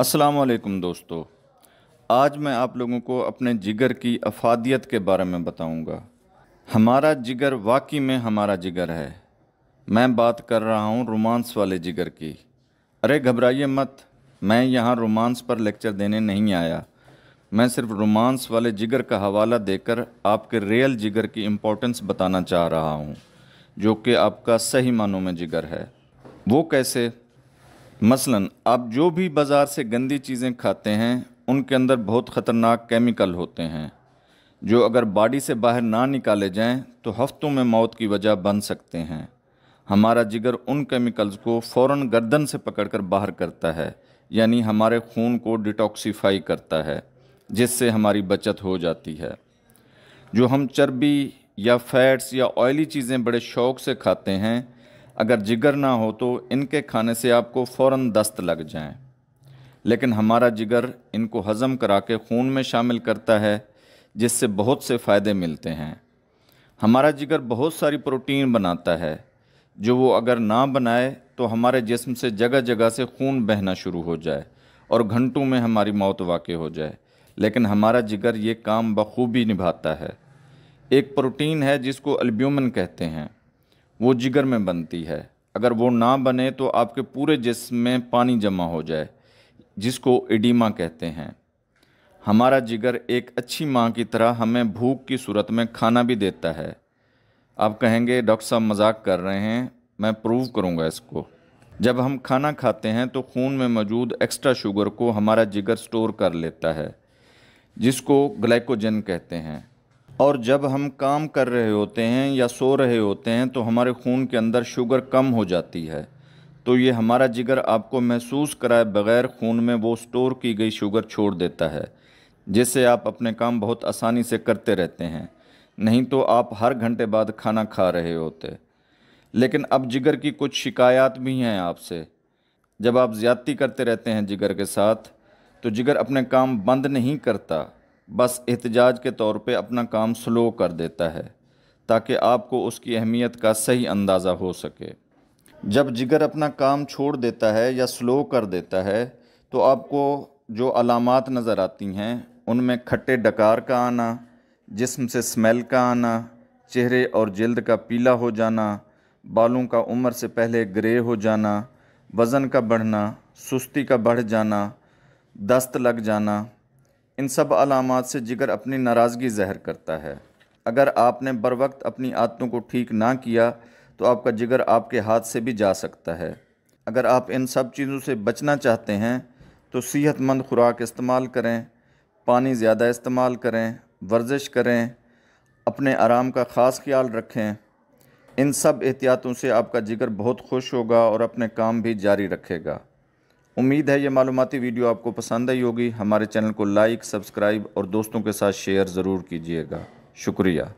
अस्सलाम वालेकुम दोस्तों आज मैं आप लोगों को अपने जिगर की अफादियत के बारे में बताऊंगा। हमारा जिगर वाकई में हमारा जिगर है मैं बात कर रहा हूं रोमांस वाले जिगर की अरे घबराइए मत मैं यहां रोमांस पर लेक्चर देने नहीं आया मैं सिर्फ रोमांस वाले जिगर का हवाला देकर आपके रियल जिगर की इम्पोर्टेंस बताना चाह रहा हूँ जो कि आपका सही मानों में जिगर है वो कैसे मसलन आप जो भी बाज़ार से गंदी चीज़ें खाते हैं उनके अंदर बहुत ख़तरनाक केमिकल होते हैं जो अगर बॉडी से बाहर ना निकाले जाएं तो हफ्तों में मौत की वजह बन सकते हैं हमारा जिगर उन केमिकल्स को फ़ौर गर्दन से पकड़कर बाहर करता है यानी हमारे खून को डिटॉक्सीफाई करता है जिससे हमारी बचत हो जाती है जो हम चर्बी या फैट्स या ऑयली चीज़ें बड़े शौक से खाते हैं अगर जिगर ना हो तो इनके खाने से आपको फ़ौर दस्त लग जाएं। लेकिन हमारा जिगर इनको हज़म करा के खून में शामिल करता है जिससे बहुत से फ़ायदे मिलते हैं हमारा जिगर बहुत सारी प्रोटीन बनाता है जो वो अगर ना बनाए तो हमारे जिस्म से जगह जगह से खून बहना शुरू हो जाए और घंटों में हमारी मौत वाक़ हो जाए लेकिन हमारा जिगर ये काम बखूबी निभाता है एक प्रोटीन है जिसको अल्ब्यूमन कहते हैं वो जिगर में बनती है अगर वो ना बने तो आपके पूरे जिस्म में पानी जमा हो जाए जिसको एडिमा कहते हैं हमारा जिगर एक अच्छी माँ की तरह हमें भूख की सूरत में खाना भी देता है आप कहेंगे डॉक्टर साहब मजाक कर रहे हैं मैं प्रूव करूँगा इसको जब हम खाना खाते हैं तो खून में मौजूद एक्स्ट्रा शुगर को हमारा जिगर स्टोर कर लेता है जिसको ग्लाइकोजन कहते हैं और जब हम काम कर रहे होते हैं या सो रहे होते हैं तो हमारे खून के अंदर शुगर कम हो जाती है तो ये हमारा जिगर आपको महसूस कराए बगैर खून में वो स्टोर की गई शुगर छोड़ देता है जिससे आप अपने काम बहुत आसानी से करते रहते हैं नहीं तो आप हर घंटे बाद खाना खा रहे होते लेकिन अब जिगर की कुछ शिकायत भी हैं आपसे जब आप ज़्यादती करते रहते हैं जिगर के साथ तो जिगर अपने काम बंद नहीं करता बस एहतजाज के तौर पे अपना काम स्लो कर देता है ताकि आपको उसकी अहमियत का सही अंदाज़ा हो सके जब जिगर अपना काम छोड़ देता है या स्लो कर देता है तो आपको जो अलामत नज़र आती हैं उनमें खट्टे डकार का आना जिस्म से स्मेल का आना चेहरे और जल्द का पीला हो जाना बालों का उम्र से पहले ग्रे हो जाना वज़न का बढ़ना सुस्ती का बढ़ जाना दस्त लग जाना इन सब अलामत से जिगर अपनी नाराज़गी ज़हर करता है अगर आपने बर वक्त अपनी आदतों को ठीक ना किया तो आपका जिगर आपके हाथ से भी जा सकता है अगर आप इन सब चीज़ों से बचना चाहते हैं तो सेहतमंद खुराक इस्तेमाल करें पानी ज़्यादा इस्तेमाल करें वर्जिश करें अपने आराम का ख़ास ख्याल रखें इन सब एहतियातों से आपका जिगर बहुत खुश होगा और अपने काम भी जारी रखेगा उम्मीद है ये मालूमती वीडियो आपको पसंद आई होगी हमारे चैनल को लाइक सब्सक्राइब और दोस्तों के साथ शेयर ज़रूर कीजिएगा शुक्रिया